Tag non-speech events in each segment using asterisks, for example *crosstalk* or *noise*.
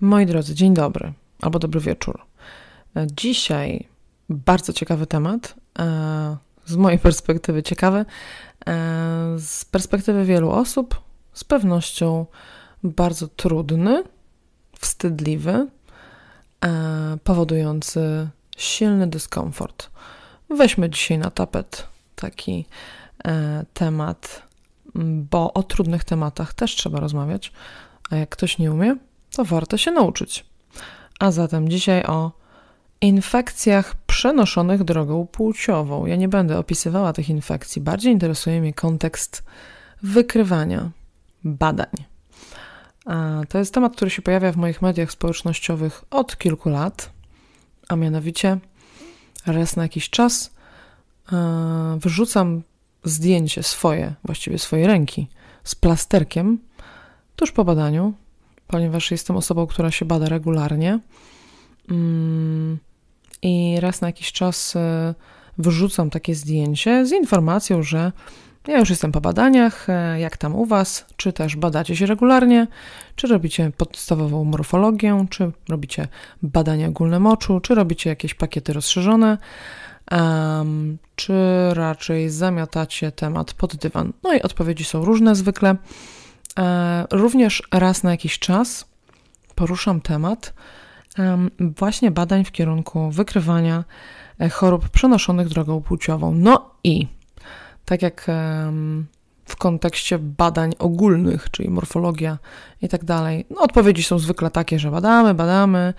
Moi drodzy, dzień dobry albo dobry wieczór. E, dzisiaj bardzo ciekawy temat, e, z mojej *laughs* perspektywy ciekawy, e, z perspektywy wielu osób, z pewnością bardzo trudny, wstydliwy, powodujący silny dyskomfort. Weźmy dzisiaj na tapet taki temat, bo o trudnych tematach też trzeba rozmawiać, a jak ktoś nie umie, to warto się nauczyć. A zatem dzisiaj o infekcjach przenoszonych drogą płciową. Ja nie będę opisywała tych infekcji, bardziej interesuje mnie kontekst wykrywania badań. A to jest temat, który się pojawia w moich mediach społecznościowych od kilku lat, a mianowicie raz na jakiś czas e, wyrzucam zdjęcie swoje, właściwie swojej ręki, z plasterkiem tuż po badaniu, ponieważ jestem osobą, która się bada regularnie. Mm, I raz na jakiś czas e, wrzucam takie zdjęcie z informacją, że ja już jestem po badaniach, e, jak tam u Was, czy też badacie się regularnie, czy robicie podstawową morfologię, czy robicie badania ogólne moczu, czy robicie jakieś pakiety rozszerzone, um, czy raczej zamiatacie temat pod dywan. No i odpowiedzi są różne zwykle. E, również raz na jakiś czas poruszam temat właśnie badań w kierunku wykrywania e, chorób przenoszonych drogą płciową. No i tak jak w kontekście badań ogólnych, czyli morfologia i tak dalej, no odpowiedzi są zwykle takie, że badamy, badamy,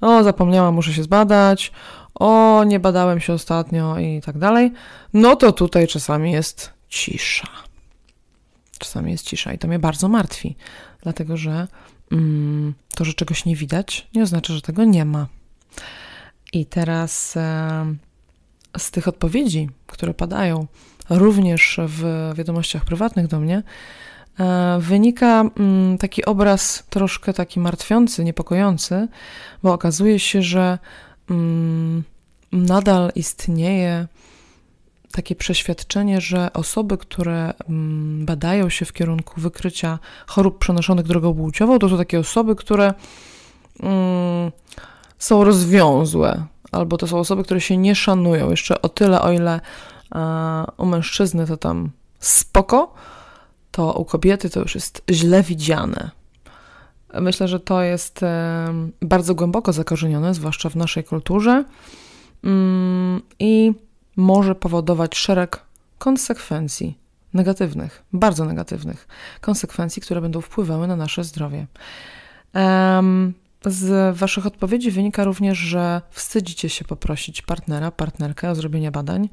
o zapomniałam, muszę się zbadać, o nie badałem się ostatnio i tak dalej. No to tutaj czasami jest cisza. Czasami jest cisza i to mnie bardzo martwi, dlatego że mm, to, że czegoś nie widać, nie oznacza, że tego nie ma. I teraz e, z tych odpowiedzi, które padają również w wiadomościach prywatnych do mnie, e, wynika mm, taki obraz troszkę taki martwiący, niepokojący, bo okazuje się, że mm, nadal istnieje takie przeświadczenie, że osoby, które mm, badają się w kierunku wykrycia chorób przenoszonych drogą płciową, to są takie osoby, które mm, są rozwiązłe, albo to są osoby, które się nie szanują. Jeszcze o tyle, o ile a, e, u mężczyzny to tam spoko, to u kobiety to już jest źle widziane. Myślę, że to jest e, bardzo głęboko zakorzenione, zwłaszcza w naszej kulturze. Mm, I może powodować szereg konsekwencji negatywnych, bardzo negatywnych konsekwencji, które będą wpływały na nasze zdrowie. Um, z Waszych odpowiedzi wynika również, że wstydzicie się poprosić partnera, partnerkę o zrobienie badań,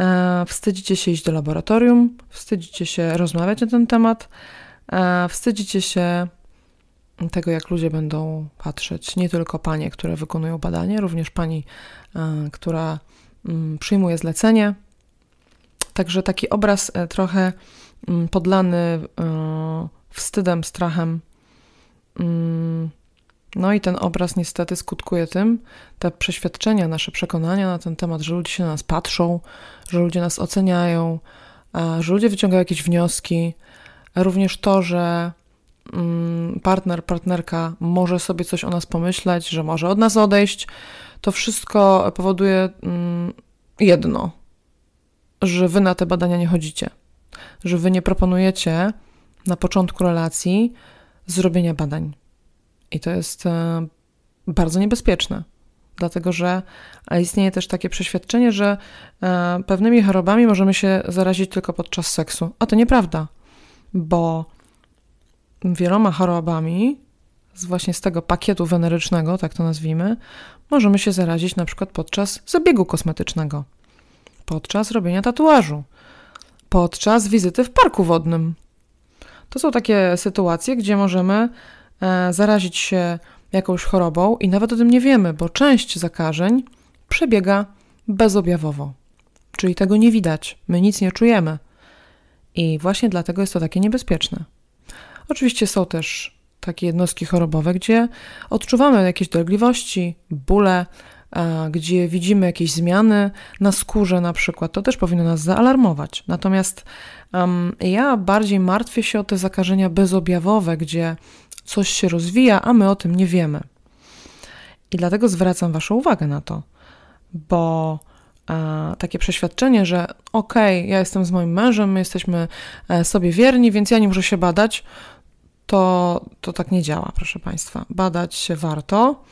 e, wstydzicie się iść do laboratorium, wstydzicie się rozmawiać na ten temat, e, wstydzicie się tego, jak ludzie będą patrzeć. Nie tylko panie, które wykonują badanie, również pani, e, która Mm, przyjmuje zlecenie. Także taki obraz e, trochę mm, podlany e, wstydem, strachem. Mm, no i ten obraz niestety skutkuje tym, te przeświadczenia, nasze przekonania na ten temat, że ludzie się na nas patrzą, że ludzie nas oceniają, że ludzie wyciągają jakieś wnioski, również to, że Mm, partner, partnerka może sobie coś o nas pomyśleć, że może od nas odejść, to wszystko powoduje mm, jedno, że wy na te badania nie chodzicie, że wy nie proponujecie na początku relacji zrobienia badań. I to jest e, bardzo niebezpieczne, dlatego że istnieje też takie przeświadczenie, że e, pewnymi chorobami możemy się zarazić tylko podczas seksu. A to nieprawda, bo wieloma chorobami, z właśnie z tego pakietu wenerycznego, tak to nazwijmy, możemy się zarazić na przykład podczas zabiegu kosmetycznego, podczas robienia tatuażu, podczas wizyty w parku wodnym. To są takie sytuacje, gdzie możemy e, zarazić się jakąś chorobą i nawet o tym nie wiemy, bo część zakażeń przebiega bezobjawowo. Czyli tego nie widać, my nic nie czujemy. I właśnie dlatego jest to takie niebezpieczne. Oczywiście są też takie jednostki chorobowe, gdzie odczuwamy jakieś dolegliwości, bóle, e, gdzie widzimy jakieś zmiany na skórze na przykład, to też powinno nas zaalarmować. Natomiast um, ja bardziej martwię się o te zakażenia bezobjawowe, gdzie coś się rozwija, a my o tym nie wiemy. I dlatego zwracam Waszą uwagę na to, bo e, takie przeświadczenie, że okej, okay, ja jestem z moim mężem, my jesteśmy e, sobie wierni, więc ja nie muszę się badać, to, to tak nie działa, proszę Państwa. Badać się warto,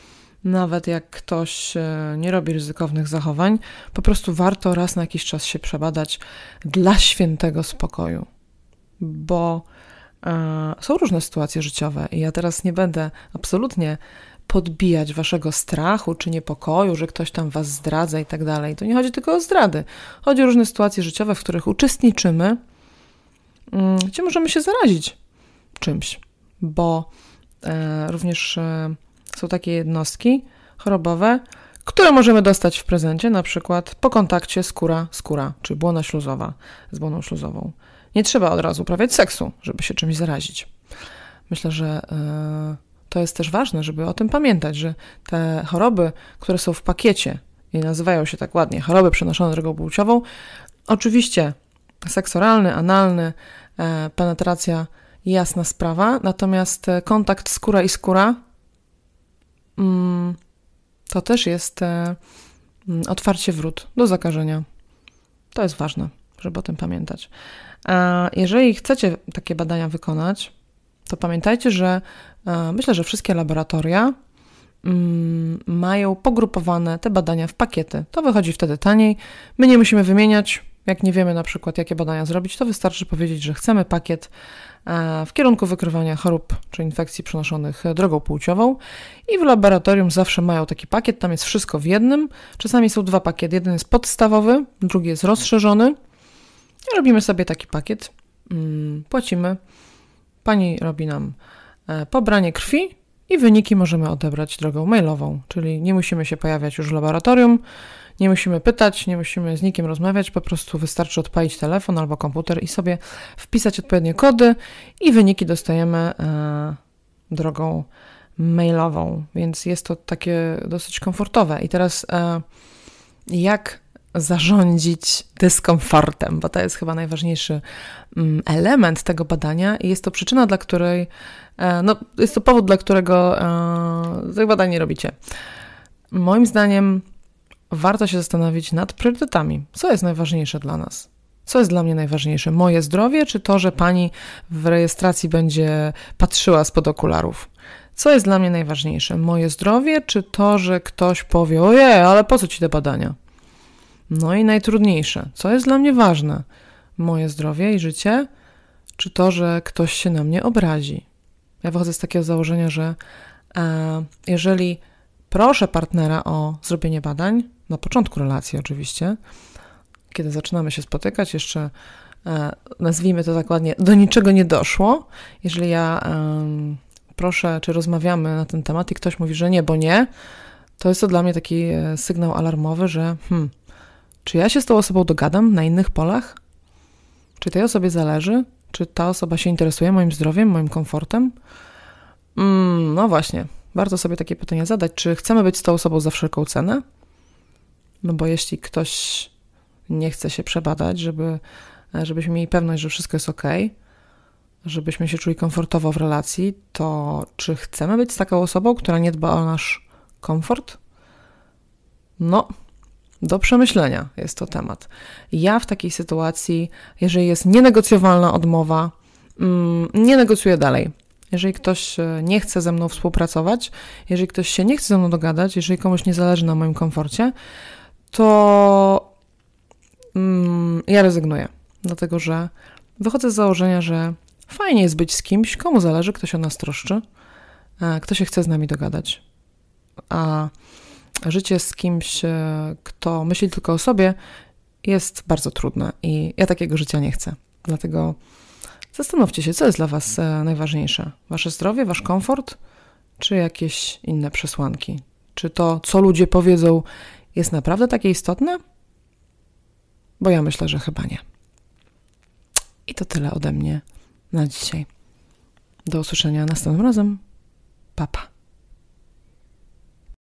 nawet jak ktoś e, nie robi ryzykownych zachowań, po prostu warto raz na jakiś czas się przebadać dla świętego spokoju, bo e, są różne sytuacje życiowe i ja teraz nie będę absolutnie podbijać waszego strachu czy niepokoju, że ktoś tam was zdradza i tak dalej. To nie chodzi tylko o zdrady. Chodzi o różne sytuacje życiowe, w których uczestniczymy, mm, gdzie możemy się zarazić czymś, bo e, również e, są takie jednostki chorobowe, które możemy dostać w prezencie, na przykład po kontakcie skóra-skóra, czy błona śluzowa z błoną śluzową. Nie trzeba od razu uprawiać seksu, żeby się czymś zarazić. Myślę, że e, to jest też ważne, żeby o tym pamiętać, że te choroby, które są w pakiecie i nazywają się tak ładnie choroby przenoszone drogą płciową, oczywiście seks oralny, analny, penetracja jasna sprawa. Natomiast e, kontakt skóra i skóra mm, to też jest e, mm, otwarcie wrót do zakażenia. To jest ważne, żeby o tym pamiętać. A jeżeli chcecie takie badania wykonać, to pamiętajcie, że e, myślę, że wszystkie laboratoria mm, mają pogrupowane te badania w pakiety. To wychodzi wtedy taniej. My nie musimy wymieniać, jak nie wiemy na przykład, jakie badania zrobić, to wystarczy powiedzieć, że chcemy pakiet e, w kierunku wykrywania chorób czy infekcji przenoszonych drogą płciową i w laboratorium zawsze mają taki pakiet, tam jest wszystko w jednym. Czasami są dwa pakiety, jeden jest podstawowy, drugi jest rozszerzony. I robimy sobie taki pakiet, mm, płacimy, pani robi nam e, pobranie krwi i wyniki możemy odebrać drogą mailową, czyli nie musimy się pojawiać już w laboratorium. Nie musimy pytać, nie musimy z nikim rozmawiać, po prostu wystarczy odpalić telefon albo komputer i sobie wpisać odpowiednie kody i wyniki dostajemy e, drogą mailową, więc jest to takie dosyć komfortowe. I teraz e, jak zarządzić dyskomfortem, bo to jest chyba najważniejszy mm, element tego badania i jest to przyczyna, dla której, e, no, jest to powód, dla którego tych badań nie robicie. Moim zdaniem warto się zastanowić nad priorytetami. Co jest najważniejsze dla nas? Co jest dla mnie najważniejsze? Moje zdrowie, czy to, że pani w rejestracji będzie patrzyła spod okularów? Co jest dla mnie najważniejsze? Moje zdrowie, czy to, że ktoś powie: Ojej, ale po co ci te badania? No i najtrudniejsze, co jest dla mnie ważne? Moje zdrowie i życie, czy to, że ktoś się na mnie obrazi? Ja wychodzę z takiego założenia, że e, jeżeli proszę partnera o zrobienie badań, na początku relacji oczywiście, kiedy zaczynamy się spotykać, jeszcze e, nazwijmy to dokładnie, tak do niczego nie doszło. Jeżeli ja um, proszę, czy rozmawiamy na ten temat i ktoś mówi, że nie, bo nie, to jest to dla mnie taki e, sygnał alarmowy, że hmm, czy ja się z tą osobą dogadam na innych polach? Czy tej osobie zależy? Czy ta osoba się interesuje moim zdrowiem, moim komfortem? Mm, no właśnie, warto sobie takie pytanie zadać. Czy chcemy być z tą osobą za wszelką cenę? No bo jeśli ktoś nie chce się przebadać, żeby, żebyśmy mieli pewność, że wszystko jest ok, żebyśmy się czuli komfortowo w relacji, to czy chcemy być z taką osobą, która nie dba o nasz komfort? No, do przemyślenia jest to temat. Ja w takiej sytuacji, jeżeli jest nienegocjowalna odmowa, mm, nie negocjuję dalej. Jeżeli ktoś nie chce ze mną współpracować, jeżeli ktoś się nie chce ze mną dogadać, jeżeli komuś nie zależy na moim komforcie, to mm, ja rezygnuję. Dlatego, że wychodzę z założenia, że fajnie jest być z kimś, komu zależy, kto się o nas troszczy, e, kto się chce z nami dogadać. A życie z kimś, e, kto myśli tylko o sobie, jest bardzo trudne i ja takiego życia nie chcę. Dlatego zastanówcie się, co jest dla Was e, najważniejsze: Wasze zdrowie, Wasz komfort, czy jakieś inne przesłanki? Czy to, co ludzie powiedzą, jest naprawdę takie istotne? Bo ja myślę, że chyba nie. I to tyle ode mnie na dzisiaj. Do usłyszenia następnym razem. Papa. Pa.